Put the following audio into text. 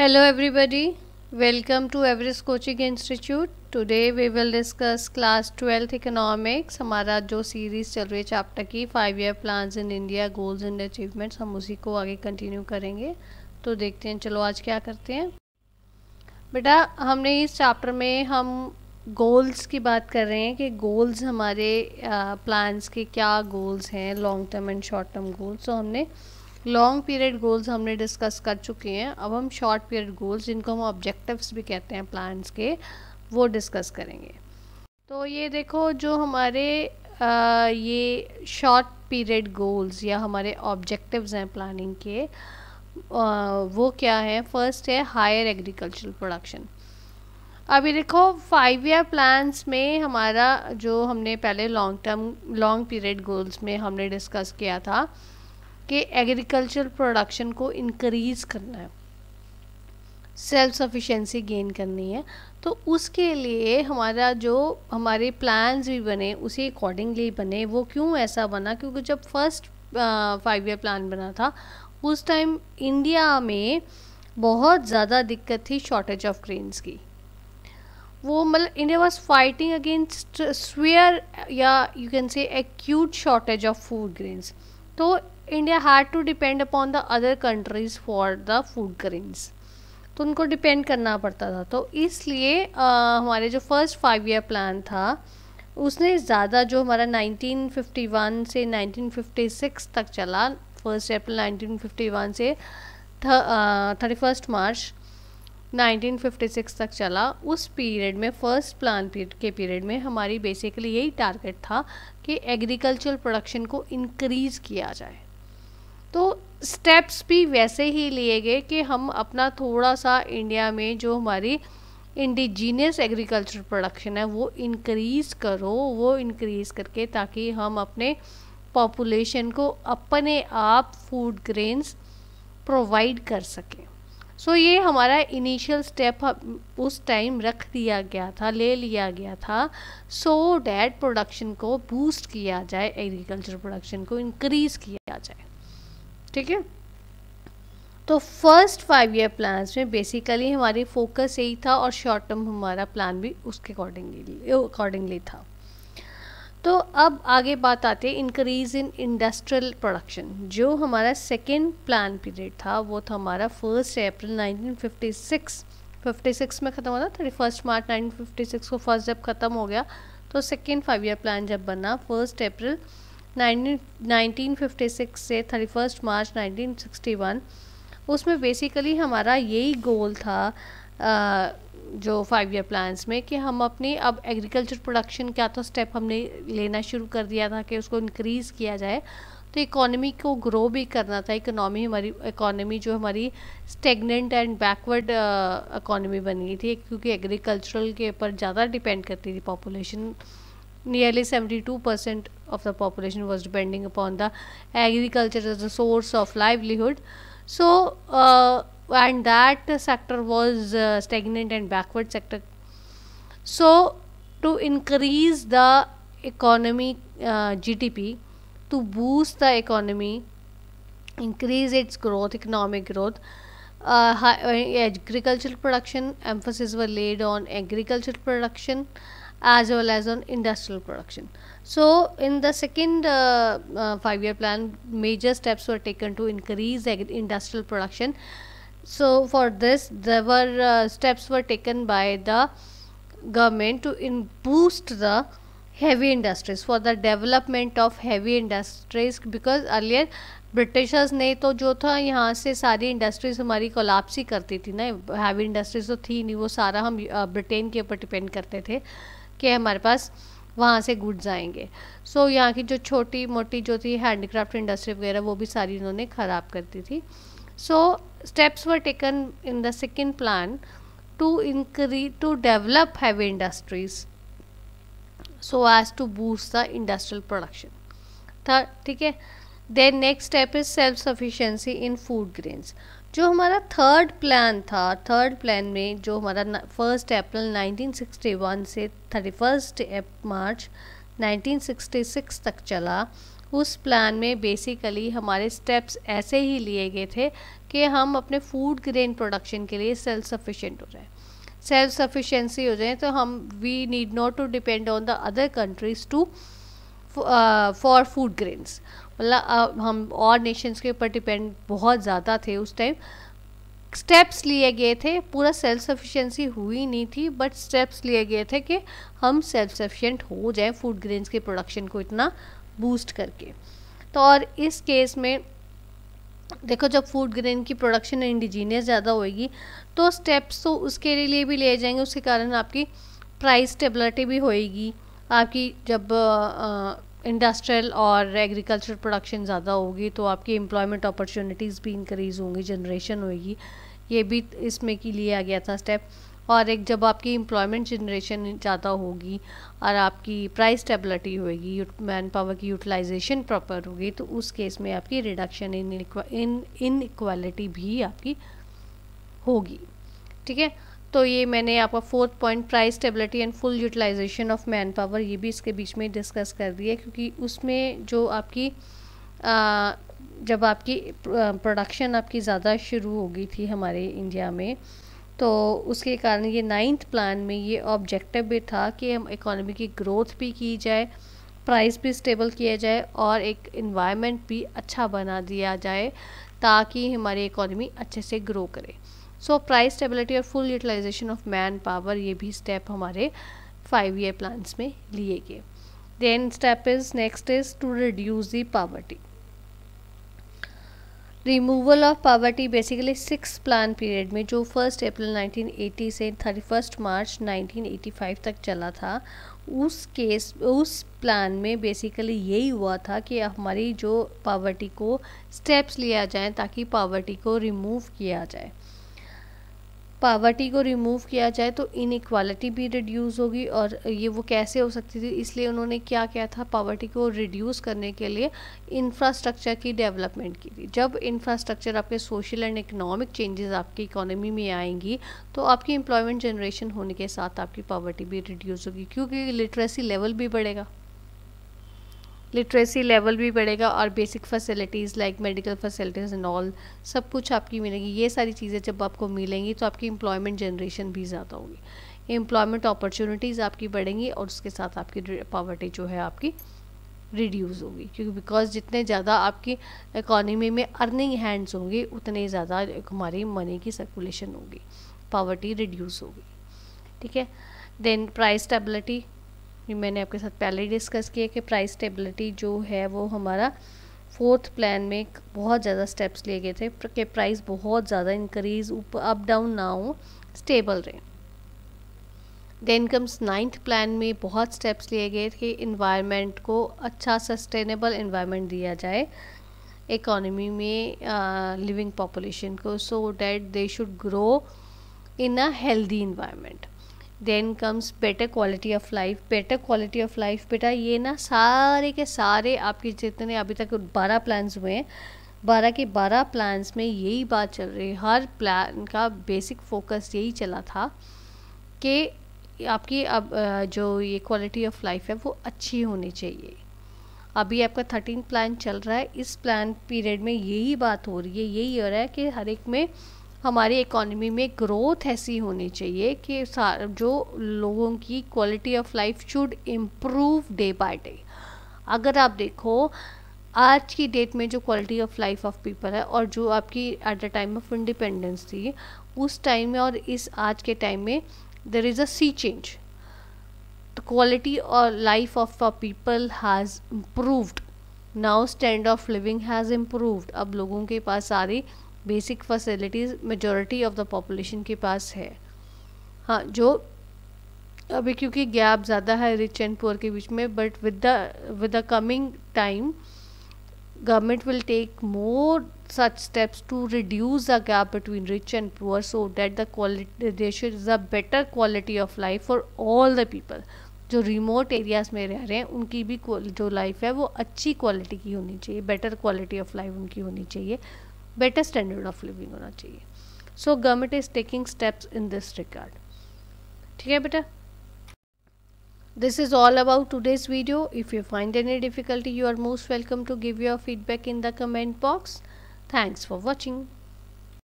Hello everybody welcome to Everest coaching institute today we will discuss class twelfth economics हमारा जो series चल रही है चैप्टर की five year plans in India goals and achievements हम उसी को आगे कंटिन्यू करेंगे तो देखते हैं चलो आज क्या करते हैं बेटा हमने इस चैप्टर में हम गोल्स की बात कर रहे हैं कि गोल्स हमारे प्लान्स uh, के क्या गोल्स हैं long term and short term goals तो हमने लॉन्ग पीरियड गोल्स हमने डिस्कस कर चुके हैं अब हम शॉर्ट पीरियड गोल्स जिनको हम ऑब्जेक्टिव्स भी कहते हैं प्लान्स के वो डिस्कस करेंगे तो ये देखो जो हमारे आ, ये शॉर्ट पीरियड गोल्स या हमारे ऑब्जेक्टिव्स हैं प्लानिंग के आ, वो क्या है फर्स्ट है हायर एग्रीकल्चरल प्रोडक्शन अभी देखो फाइव ईयर प्लान्स में हमारा जो हमने पहले long term long period goals में हमने डिस्कस किया था कि एग्रीकल्चर प्रोडक्शन को इनक्रीज़ करना है सेल्फ सफिशेंसी गेन करनी है तो उसके लिए हमारा जो हमारे प्लान्स भी बने उसी अकॉर्डिंगली बने वो क्यों ऐसा बना क्योंकि जब फर्स्ट फाइव ईयर प्लान बना था उस टाइम इंडिया में बहुत ज़्यादा दिक्कत थी शॉर्टेज ऑफ ग्रेन्स की वो मतलब India was fighting against severe या you can say acute shortage of food grains तो India hard to depend upon the other countries for the food greens तो उनको डिपेंड करना पड़ता था तो इसलिए हमारे जो फर्स्ट फाइव ईयर प्लान था उसने ज़्यादा जो हमारा 1951 से 1956 तक चला फर्स्ट अप्रैल 1951 से थर्टी फर्स्ट मार्च 1956 तक चला उस पीरियड में फर्स्ट प्लान के पीरियड में हमारी बेसिकली यही टारगेट था कि एग्रीकल्चरल प्रोडक्शन को इनक्रीज़ किया जाए तो स्टेप्स भी वैसे ही लिए गए कि हम अपना थोड़ा सा इंडिया में जो हमारी इंडिजीनियस एग्रीकल्चर प्रोडक्शन है वो इंक्रीज़ करो वो इनक्रीज़ करके ताकि हम अपने पॉपुलेशन को अपने आप फूड ग्रेन्स प्रोवाइड कर सकें सो so, ये हमारा इनिशियल स्टेप उस टाइम रख दिया गया था ले लिया गया था सो डैट प्रोडक्शन को बूस्ट किया जाए एग्रीकल्चर प्रोडक्शन को इंक्रीज़ किया जाए ठीक है तो फर्स्ट फाइव ईयर प्लान में बेसिकली हमारी फोकस यही था और शॉर्ट टर्म हमारा प्लान भी उसके अकॉर्डिंगली अकॉर्डिंगली था तो अब आगे बात आती है इंक्रीज इन इंडस्ट्रियल प्रोडक्शन जो हमारा सेकेंड प्लान पीरियड था वो था हमारा फर्स्ट अप्रैल 1956 56 में ख़त्म होना थर्टी फर्स्ट मार्च 1956 को फर्स्ट जब ख़त्म हो गया तो सेकेंड फाइव ईयर प्लान जब बना फर्स्ट अप्रैल 1956 से 31 मार्च 1961 उसमें बेसिकली हमारा यही गोल था आ, जो फाइव ईयर प्लान्स में कि हम अपने अब एग्रीकल्चर प्रोडक्शन का तो स्टेप हमने लेना शुरू कर दिया था कि उसको इंक्रीज किया जाए तो इकोनॉमी को ग्रो भी करना था इकोनॉमी हमारी इकोनॉमी जो हमारी स्टेगनेंट एंड बैकवर्ड इकोनॉमी बनी थी क्योंकि एग्रीकल्चरल के ऊपर ज़्यादा डिपेंड करती थी population nearly 72% of the population was depending upon the agriculture as a source of livelihood so uh, and that sector was uh, stagnant and backward sector so to increase the economy uh, gdp to boost the economy increase its growth economic growth uh, high, uh, agricultural production emphasis were laid on agricultural production as well as on industrial production. So, in the second uh, uh, five year plan, major steps were taken to increase industrial production. So, for this, there were uh, steps were taken by the government to in boost the heavy industries for the development of heavy industries because earlier Britishers ने तो जो था यहाँ से सारी industries हमारी collapse ही करती थी ना हैवी इंडस्ट्रीज तो थी नहीं वो सारा हम ब्रिटेन के ऊपर डिपेंड करते थे कि हमारे पास वहाँ से गुड्स आएंगे सो so, यहाँ की जो छोटी मोटी जो थी हैंडीक्राफ्ट इंडस्ट्री वगैरह वो भी सारी इन्होंने ख़राब कर दी थी so steps were taken in the second plan to incre to develop heavy industries so as to boost the industrial production third ठीक है then next step is self sufficiency in food grains जो हमारा third plan था third plan में जो हमारा first April 1961 से thirty first March 1966 तक चला उस प्लान में बेसिकली हमारे स्टेप्स ऐसे ही लिए गए थे कि हम अपने फूड ग्रेन प्रोडक्शन के लिए सेल्फ सफिशेंट हो जाए सेल्फ सफिशेंसी हो जाए तो हम we need not to depend on the other countries to for food grains मतलब हम और नेशंस के ऊपर डिपेंड बहुत ज़्यादा थे उस टाइम स्टेप्स लिए गए थे पूरा सेल्फ सफिशेंसी हुई नहीं थी बट स्टेप्स लिए गए थे कि हम सेल्फ सफिशेंट हो जाएं फूड ग्रेन्स के प्रोडक्शन को इतना बूस्ट करके तो और इस केस में देखो जब फूड ग्रेन की प्रोडक्शन इंडिजीनियस ज़्यादा होएगी तो स्टेप्स तो उसके लिए भी लिए जाएंगे उसके कारण आपकी प्राइस स्टेबिलिटी भी होएगी आपकी जब इंडस्ट्रियल और एग्रीकल्चर प्रोडक्शन ज़्यादा होगी तो आपकी एम्प्लॉयमेंट अपॉर्चुनिटीज़ भी इंक्रीज़ होंगी जनरेशन होगी ये भी इसमें के लिए आ गया था स्टेप और एक जब आपकी एम्प्लॉयमेंट जनरेशन ज़्यादा होगी और आपकी प्राइस स्टेबिलिटी होगी मैन पावर की यूटिलाइजेशन प्रॉपर होगी तो उस केस में आपकी रिडक्शन इन इन इनक्वालिटी भी आपकी होगी ठीक है तो ये मैंने आपका fourth point price stability and full utilisation of man power ये भी इसके बीच में डिस्कस कर दिया क्योंकि उसमें जो आपकी आ, जब आपकी प्रोडक्शन आपकी ज़्यादा शुरू हो गई थी हमारे इंडिया में तो उसके कारण ये नाइन्थ प्लान में ये ऑब्जेक्टिव भी था कि हम इकोनॉमी की ग्रोथ भी की जाए प्राइस भी स्टेबल किया जाए और एक इन्वायरमेंट भी अच्छा बना दिया जाए ताकि हमारी इकोनॉमी अच्छे से ग्रो करे सो प्राइस स्टेबिलिटी और full utilisation of man power ये भी स्टेप हमारे फाइव ईयर प्लान्स में लिए गए then step is next is to reduce the poverty removal of poverty basically six plan period में जो फर्स्ट अप्रैल 1980 से थर्टी फर्स्ट मार्च 1985 तक चला था उस केस उस प्लान में बेसिकली यही हुआ था कि हमारी जो पावर्टी को स्टेप्स लिया जाए ताकि पावर्टी को रिमूव किया जाए पावर्टी को रिमूव किया जाए तो इनक्वालिटी भी रिड्यूस होगी और ये वो कैसे हो सकती थी इसलिए उन्होंने क्या किया था पावर्टी को रिड्यूस करने के लिए इंफ्रास्ट्रक्चर की डेवलपमेंट की थी जब इंफ्रास्ट्रक्चर आपके सोशल एंड इकोनॉमिक चेंजेस आपकी इकोनॉमी में आएंगी तो आपकी एम्प्लॉयमेंट जनरेशन होने के साथ आपकी पावर्टी भी रिड्यूस होगी क्योंकि लिटरेसी लेवल भी बढ़ेगा लिटरेसी लेवल भी बढ़ेगा और basic facilities like medical facilities and all सब कुछ आपकी मिलेगी ये सारी चीज़ें जब आपको मिलेंगी तो आपकी एम्प्लॉयमेंट जनरेशन भी ज़्यादा होगी एम्प्लॉयमेंट अपॉर्चुनिटीज़ आपकी बढ़ेंगी और उसके साथ आपकी पॉवर्टी जो है आपकी रिड्यूस होगी क्योंकि बिकॉज जितने ज़्यादा आपकी इकॉनमी में अर्निंग हैंड्स होंगे उतने ज़्यादा हमारी मनी की सर्कुलेशन होगी पावर्टी रिड्यूस होगी ठीक है देन प्राइस स्टेबिलिटी मैंने आपके साथ पहले ही डिस्कस किया कि प्राइस स्टेबिलिटी जो है वो हमारा फोर्थ प्लान में बहुत ज़्यादा स्टेप्स लिए गए थे कि प्राइस बहुत ज़्यादा इंक्रीज अप डाउन ना हो स्टेबल रहे देन कम्स नाइन्थ प्लान में बहुत स्टेप्स लिए गए कि इन्वायरमेंट को अच्छा सस्टेनेबल इन्वायरमेंट दिया जाए इकोनॉमी में लिविंग पॉपुलेशन को so that they should grow in a healthy environment then comes better quality of life better quality of life बेटा ये ना सारे के सारे आपके जितने अभी तक बारह प्लान्स हुए हैं बारह के बारह प्लान्स में यही बात चल रही है हर प्लान का बेसिक फोकस यही चला था कि आपकी अब जो ये क्वालिटी ऑफ लाइफ है वो अच्छी होनी चाहिए अभी आपका थर्टीन प्लान चल रहा है इस प्लान पीरियड में यही बात हो रही है यही हो रहा है कि हर एक में हमारी इकोनॉमी में ग्रोथ ऐसी होनी चाहिए कि जो लोगों की quality of life should improve day by day अगर आप देखो आज की डेट में जो quality of life of people है और जो आपकी at the time of independence थी उस टाइम में और इस आज के टाइम में there is a see change the quality और life of a people has improved now stand of living has improved अब लोगों के पास सारी basic facilities majority of the population के पास है हाँ जो अभी क्योंकि गैप ज़्यादा है रिच एंड पुअर के बीच में but with the with the coming time government will take more such steps to reduce the gap between rich and poor so date the quality should is a better quality of life for all the people जो remote areas में रह रहे हैं उनकी भी जो life है वो अच्छी क्वालिटी की होनी चाहिए बेटर क्वालिटी ऑफ लाइफ उनकी होनी चाहिए बेटर स्टैंडर्ड ऑफ लिविंग होना चाहिए so government is taking steps in this record ठीक है बेटा this is all about today's video if you find any difficulty you are most welcome to give your feedback in the comment box thanks for watching